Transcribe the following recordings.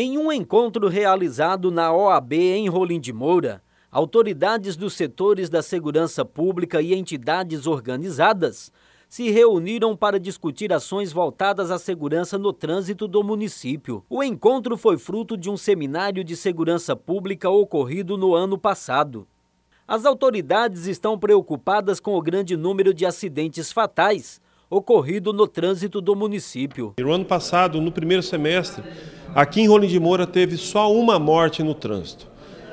Em um encontro realizado na OAB em Rolim de Moura, autoridades dos setores da segurança pública e entidades organizadas se reuniram para discutir ações voltadas à segurança no trânsito do município. O encontro foi fruto de um seminário de segurança pública ocorrido no ano passado. As autoridades estão preocupadas com o grande número de acidentes fatais ocorrido no trânsito do município. No ano passado, no primeiro semestre, Aqui em Rolim de Moura teve só uma morte no trânsito.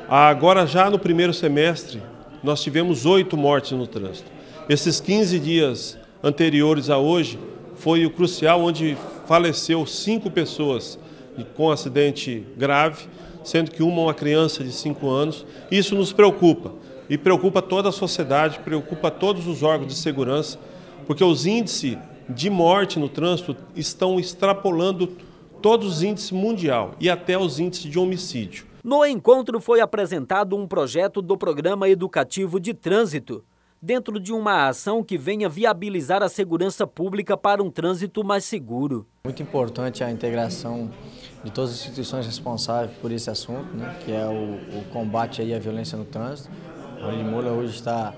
Agora, já no primeiro semestre, nós tivemos oito mortes no trânsito. Esses 15 dias anteriores a hoje foi o crucial onde faleceu cinco pessoas com acidente grave, sendo que uma uma criança de cinco anos. Isso nos preocupa e preocupa toda a sociedade, preocupa todos os órgãos de segurança, porque os índices de morte no trânsito estão extrapolando todos os índices mundial e até os índices de homicídio. No encontro foi apresentado um projeto do Programa Educativo de Trânsito, dentro de uma ação que venha viabilizar a segurança pública para um trânsito mais seguro. Muito importante a integração de todas as instituições responsáveis por esse assunto, né, que é o, o combate à violência no trânsito. O Rio de Moura hoje está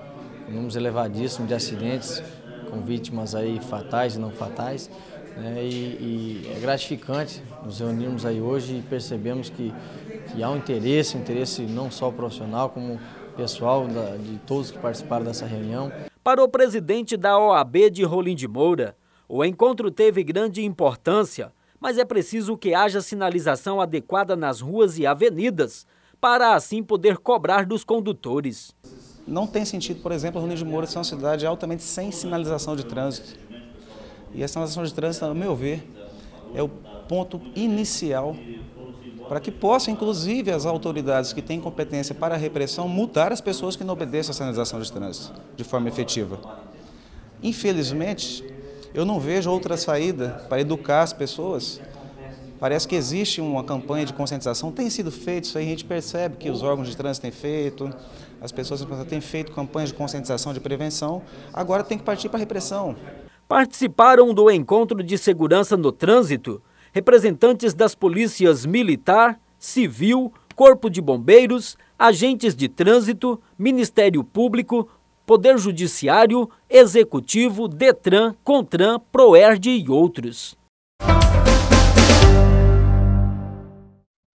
em números elevadíssimos de acidentes, com vítimas aí fatais e não fatais. Né? E, e, é gratificante nos reunirmos aí hoje e percebemos que, que há um interesse, um interesse não só profissional, como pessoal da, de todos que participaram dessa reunião. Para o presidente da OAB de Rolim de Moura, o encontro teve grande importância, mas é preciso que haja sinalização adequada nas ruas e avenidas, para assim poder cobrar dos condutores. Não tem sentido, por exemplo, Rolim de Moura ser uma cidade altamente sem sinalização de trânsito. E essa nação de trânsito, a meu ver, é o ponto inicial para que possam, inclusive, as autoridades que têm competência para a repressão multar as pessoas que não obedecem à sinalização de trânsito de forma efetiva. Infelizmente, eu não vejo outra saída para educar as pessoas. Parece que existe uma campanha de conscientização, tem sido feito isso aí, a gente percebe que os órgãos de trânsito têm feito, as pessoas têm feito campanhas de conscientização, de prevenção, agora tem que partir para a repressão participaram do encontro de segurança no trânsito representantes das polícias militar, civil, corpo de bombeiros, agentes de trânsito, Ministério Público, Poder Judiciário, Executivo, Detran, Contran, Proerd e outros.